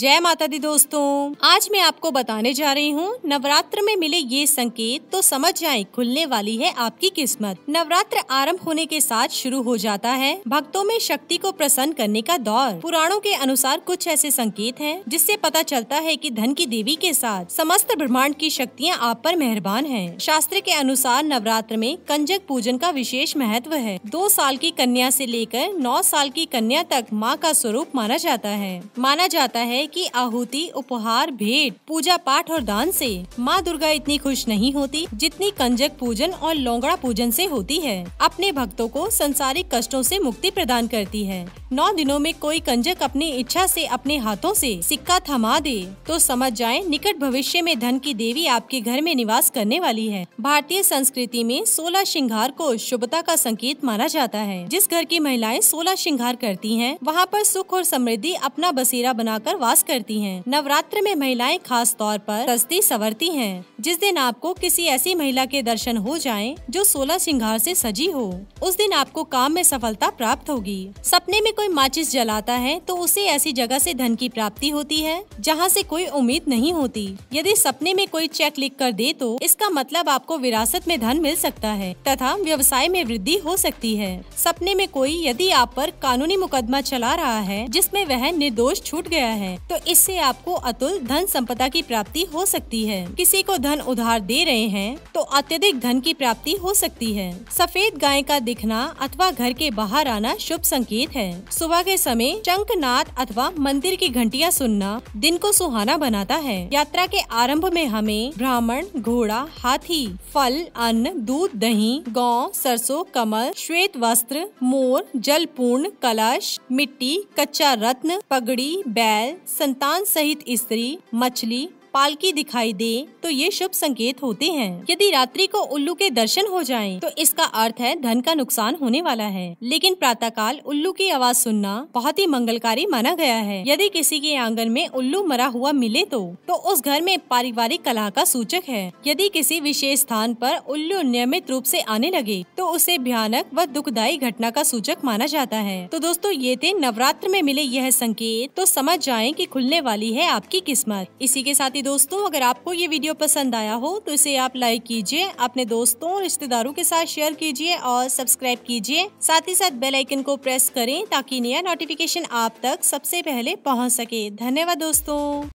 जय माता दी दोस्तों आज मैं आपको बताने जा रही हूँ नवरात्र में मिले ये संकेत तो समझ जाए खुलने वाली है आपकी किस्मत नवरात्र आरंभ होने के साथ शुरू हो जाता है भक्तों में शक्ति को प्रसन्न करने का दौर पुराणों के अनुसार कुछ ऐसे संकेत हैं जिससे पता चलता है कि धन की देवी के साथ समस्त ब्रह्मांड की शक्तियाँ आप पर मेहरबान है शास्त्र के अनुसार नवरात्र में कंजक पूजन का विशेष महत्व है दो साल की कन्या ऐसी लेकर नौ साल की कन्या तक माँ का स्वरूप माना जाता है माना जाता है की आहुति उपहार भेंट पूजा पाठ और दान से माँ दुर्गा इतनी खुश नहीं होती जितनी कंजक पूजन और लोंगड़ा पूजन से होती है अपने भक्तों को संसारिक कष्टों से मुक्ति प्रदान करती है नौ दिनों में कोई कंजक अपनी इच्छा से अपने हाथों से सिक्का थमा दे तो समझ जाए निकट भविष्य में धन की देवी आपके घर में निवास करने वाली है भारतीय संस्कृति में सोलह श्रृंगार को शुभता का संकेत माना जाता है जिस घर की महिलाएं सोलह श्रृंगार करती हैं, वहाँ पर सुख और समृद्धि अपना बसेरा बनाकर वास करती है नवरात्र में महिलाएं खास तौर पर सस्ती सवरती हैं, जिस दिन आपको किसी ऐसी महिला के दर्शन हो जाए जो सोलह श्रृंगार ऐसी सजी हो उस दिन आपको काम में सफलता प्राप्त होगी सपने में कोई माचिस जलाता है तो उसे ऐसी जगह से धन की प्राप्ति होती है जहाँ से कोई उम्मीद नहीं होती यदि सपने में कोई चेक लिख कर दे तो इसका मतलब आपको विरासत में धन मिल सकता है तथा व्यवसाय में वृद्धि हो सकती है सपने में कोई यदि आप पर कानूनी मुकदमा चला रहा है जिसमें वह निर्दोष छूट गया है तो इससे आपको अतुल धन संपदा की प्राप्ति हो सकती है किसी को धन उधार दे रहे हैं तो अत्यधिक धन की प्राप्ति हो सकती है सफेद गाय का दिखना अथवा घर के बाहर आना शुभ संकेत है सुबह के समय नाथ अथवा मंदिर की घंटिया सुनना दिन को सुहाना बनाता है यात्रा के आरंभ में हमें ब्राह्मण घोड़ा हाथी फल अन्न दूध दही गौ सरसों कमल श्वेत वस्त्र मोर पूर्ण कलश मिट्टी कच्चा रत्न पगड़ी बैल संतान सहित स्त्री मछली पालकी दिखाई दे तो ये शुभ संकेत होते हैं यदि रात्रि को उल्लू के दर्शन हो जाएं तो इसका अर्थ है धन का नुकसान होने वाला है लेकिन प्रातःकाल उल्लू की आवाज सुनना बहुत ही मंगलकारी माना गया है यदि किसी के आंगन में उल्लू मरा हुआ मिले तो तो उस घर में पारिवारिक कला का सूचक है यदि किसी विशेष स्थान पर उल्लू नियमित रूप से आने लगे तो उसे भयानक व दुखदायी घटना का सूचक माना जाता है तो दोस्तों ये थे नवरात्र में मिले यह संकेत तो समझ जाए की खुलने वाली है आपकी किस्मत इसी के साथ ही दोस्तों अगर आपको ये वीडियो पसंद आया हो तो इसे आप लाइक कीजिए अपने दोस्तों और रिश्तेदारों के साथ शेयर कीजिए और सब्सक्राइब कीजिए साथ ही साथ बेल आइकन को प्रेस करें ताकि नया नोटिफिकेशन आप तक सबसे पहले पहुंच सके धन्यवाद दोस्तों